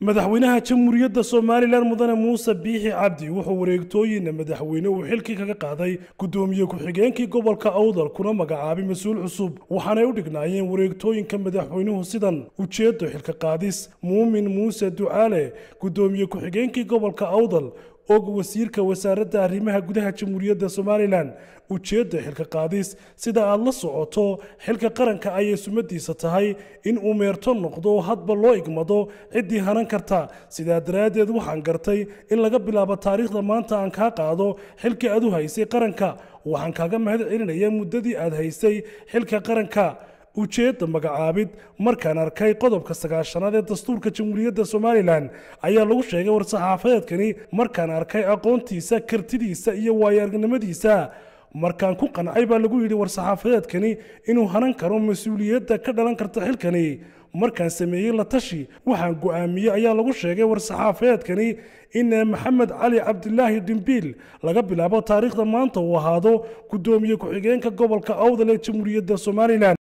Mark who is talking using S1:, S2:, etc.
S1: madaxweynaha jamhuuriyadda somalilan mudane muuse biixi cabdi wuxuu wareegtooyina madaxweyne uu xilkii kaga qaaday guddoomiye ku-xigeenkii gobolka awdal kuna magacaabay mas-uul cusub waxaanay u dhignaayeen wareegtooyinka madaxweynuhu sidan ujeeddo xilka qaadis muumin muuse ducaale guddoomiye ku-xigeenkii gobolka awdal og wasiirka wasaaradda arrimaha gudaha jamhuuriyadda somalilan ujeedda xilka qaadis sida aad la socoto xilka qaranka ayay sumaddiisa tahay in uu meerto noqdo hadba loo igmado ciddii hanan karta sidaa daraaddeed waxaan gartay in laga bilaabo taariikhda maanta aan kaa qaado xilka aad u haysay qaranka waxaan kaaga mahad celinaya muddadii aad haysay xilka qaranka ujeedda magacaabid markaan arkay qodobka sagaashanaad ee dastuurka jamhuuriyadda somalilan ayaa lagu sheegay war-saxaafeedkani markaan arkay aqoontiisa kartidiisa iyo waayo markaan ku qancay baa lagu yidhi war-saxaafadeedkani inuu hanan karo mas-uuliyadda ka dhalan karta xilkani markaan sameeyey la tashi waxaan go'aamiyey ayaa lagu sheegay war saxaafadeedkani in maxamed cali cabdilaahi dhimbiil laga bilaabo taariikhda maanta uu ahaado guddoomiye ku-xigeenka gobolka awdal ee jamhuuriyadda somalilan